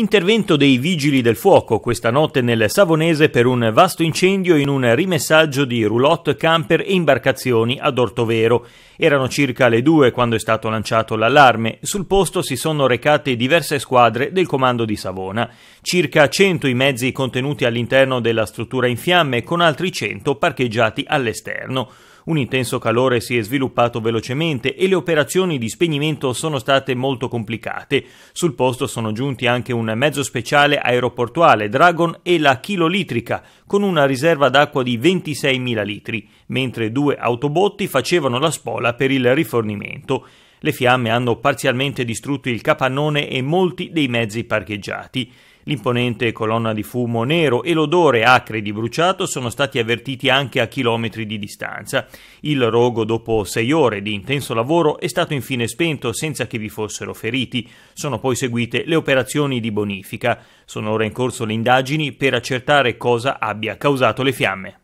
Intervento dei vigili del fuoco questa notte nel Savonese per un vasto incendio in un rimessaggio di roulotte, camper e imbarcazioni ad Ortovero. Erano circa le due quando è stato lanciato l'allarme. Sul posto si sono recate diverse squadre del comando di Savona. Circa 100 i mezzi contenuti all'interno della struttura in fiamme con altri 100 parcheggiati all'esterno. Un intenso calore si è sviluppato velocemente e le operazioni di spegnimento sono state molto complicate. Sul posto sono giunti anche un un mezzo speciale aeroportuale Dragon e la chilolitrica, con una riserva d'acqua di 26.000 litri, mentre due autobotti facevano la spola per il rifornimento. Le fiamme hanno parzialmente distrutto il capannone e molti dei mezzi parcheggiati. L'imponente colonna di fumo nero e l'odore acre di bruciato sono stati avvertiti anche a chilometri di distanza. Il rogo, dopo sei ore di intenso lavoro, è stato infine spento senza che vi fossero feriti. Sono poi seguite le operazioni di bonifica. Sono ora in corso le indagini per accertare cosa abbia causato le fiamme.